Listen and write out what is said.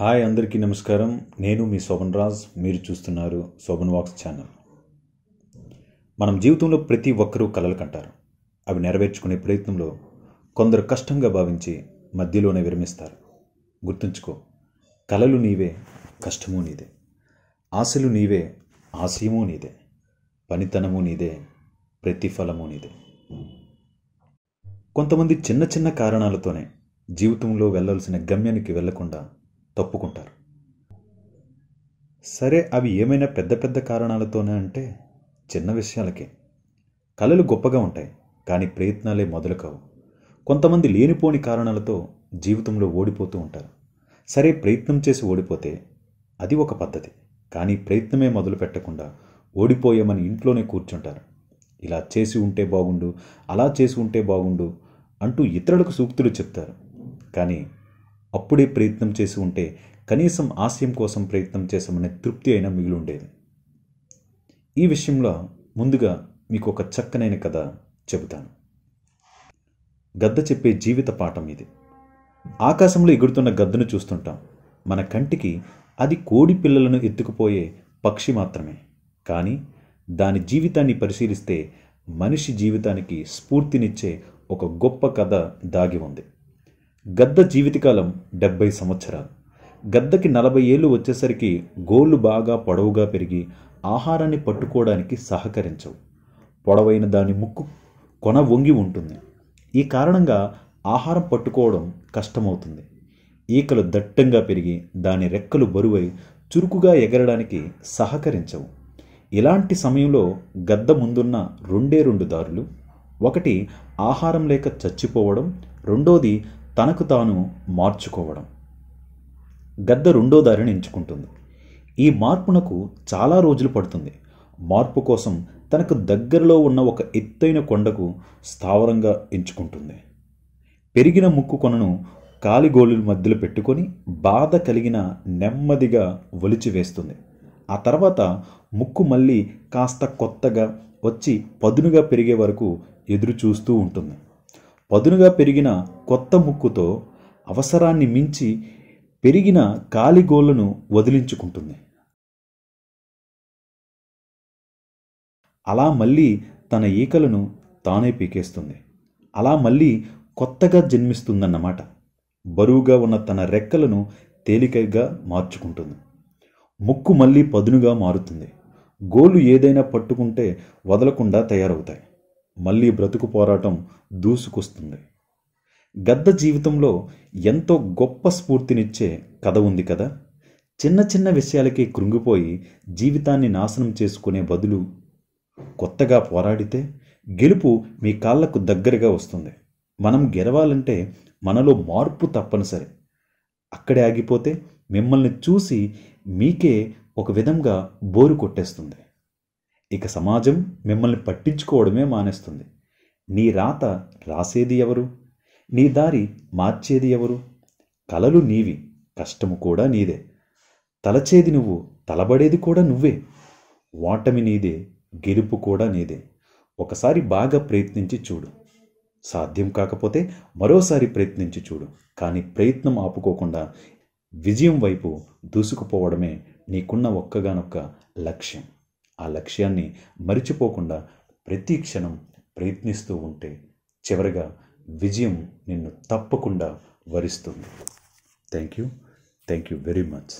hi అందరికీ నమస్కారం నేను మీ శోభన్ రాజ్ మీరు చూస్తున్నారు శోభన్ వాక్స్ ఛానల్ మనం జీవితంలో ప్రతి ఒక్కరూ కలలు కంటారు అవి నెరవేర్చుకునే ప్రయత్నంలో కొందరు కష్టంగా భావించి మధ్యలోనే విరమిస్తారు గుర్తుంచుకో కలలు నీవే కష్టము నీదే ఆశలు నీవే ఆశయమూ నీదే పనితనము నీదే ప్రతిఫలము నీదే కొంతమంది చిన్న చిన్న కారణాలతోనే జీవితంలో వెళ్ళాల్సిన గమ్యానికి వెళ్లకుండా తప్పుకుంటారు సరే అవి ఏమైనా పెద్ద పెద్ద కారణాలతోనే అంటే చిన్న విషయాలకే కళలు గొప్పగా ఉంటాయి కానీ ప్రయత్నాలే మొదలు కావు కొంతమంది లేనిపోని కారణాలతో జీవితంలో ఓడిపోతూ ఉంటారు సరే ప్రయత్నం చేసి ఓడిపోతే అది ఒక పద్ధతి కానీ ప్రయత్నమే మొదలు పెట్టకుండా ఓడిపోయామని ఇంట్లోనే కూర్చుంటారు ఇలా చేసి ఉంటే బాగుండు అలా చేసి ఉంటే బాగుండు అంటూ ఇతరులకు సూక్తులు చెప్తారు కానీ అప్పుడే ప్రయత్నం చేసి ఉంటే కనీసం ఆశయం కోసం ప్రయత్నం చేశామనే తృప్తి అయినా మిగిలి ఉండేది ఈ విషయంలో ముందుగా మీకు ఒక చక్కనైన కథ చెబుతాను గద్ద చెప్పే జీవిత పాఠం ఇది ఆకాశంలో ఎగురుతున్న గద్దను చూస్తుంటాం మన కంటికి అది కోడి పిల్లలను ఎత్తుకుపోయే పక్షి మాత్రమే కానీ దాని జీవితాన్ని పరిశీలిస్తే మనిషి జీవితానికి స్ఫూర్తినిచ్చే ఒక గొప్ప కథ దాగి ఉంది గద్ద జీవితకాలం డెబ్బై సంవత్సరాలు గద్దకి నలభై ఏళ్ళు వచ్చేసరికి గోళ్ళు బాగా పొడవుగా పెరిగి ఆహారాన్ని పట్టుకోవడానికి సహకరించవు పొడవైన దాని ముక్కు కొన వంగి ఉంటుంది ఈ కారణంగా ఆహారం పట్టుకోవడం కష్టమవుతుంది ఈకలు దట్టంగా పెరిగి దాని రెక్కలు బరువై చురుకుగా ఎగరడానికి సహకరించవు ఇలాంటి సమయంలో గద్ద ముందున్న రెండే రెండు దారులు ఒకటి ఆహారం లేక చచ్చిపోవడం రెండోది తనకు తాను మార్చుకోవడం గద్ద రెండో దారిని ఎంచుకుంటుంది ఈ మార్పునకు చాలా రోజులు పడుతుంది మార్పు కోసం తనకు దగ్గరలో ఉన్న ఒక ఎత్తైన కొండకు స్థావరంగా ఎంచుకుంటుంది పెరిగిన ముక్కు కొనను కాలిగోలు మధ్యలో పెట్టుకొని బాధ కలిగిన నెమ్మదిగా ఒలిచి వేస్తుంది ఆ తర్వాత ముక్కు మళ్ళీ కాస్త కొత్తగా వచ్చి పదునుగా పెరిగే వరకు ఎదురు చూస్తూ ఉంటుంది పదునుగా పెరిగిన కొత్త ముక్కుతో అవసరాన్ని మించి పెరిగిన కాలిగోళ్లను వదిలించుకుంటుంది అలా మళ్ళీ తన ఈకలను తానే పీకేస్తుంది అలా మళ్ళీ కొత్తగా జన్మిస్తుందన్నమాట బరువుగా ఉన్న తన రెక్కలను తేలికగా మార్చుకుంటుంది ముక్కు మళ్ళీ పదునుగా మారుతుంది గోలు ఏదైనా పట్టుకుంటే వదలకుండా తయారవుతాయి మళ్ళీ బ్రతుకు పోరాటం దూసుకొస్తుంది గద్ద జీవితంలో ఎంతో గొప్ప స్ఫూర్తినిచ్చే కథ ఉంది కదా చిన్న చిన్న విషయాలకే కృంగిపోయి జీవితాన్ని నాశనం చేసుకునే బదులు కొత్తగా పోరాడితే గెలుపు మీ కాళ్లకు దగ్గరగా వస్తుంది మనం గెలవాలంటే మనలో మార్పు తప్పనిసరి అక్కడే ఆగిపోతే మిమ్మల్ని చూసి మీకే ఒక విధంగా బోరు కొట్టేస్తుంది ఇక సమాజం మిమ్మల్ని పట్టించుకోవడమే మానేస్తుంది నీ రాత రాసేది ఎవరు నీ దారి మార్చేది ఎవరు కలలు నీవి కష్టము కూడా నీదే తలచేది నువ్వు తలబడేది కూడా నువ్వే ఓటమి నీదే గెలుపు కూడా నీదే ఒకసారి బాగా ప్రయత్నించి చూడు సాధ్యం కాకపోతే మరోసారి ప్రయత్నించి చూడు కానీ ప్రయత్నం ఆపుకోకుండా విజయం వైపు దూసుకుపోవడమే నీకున్న ఒక్కగానొక్క లక్ష్యం ఆ లక్ష్యాన్ని మరిచిపోకుండా ప్రతి క్షణం ప్రయత్నిస్తూ ఉంటే చివరగా విజయం నిన్ను తప్పకుండా వరిస్తుంది thank you thank you very much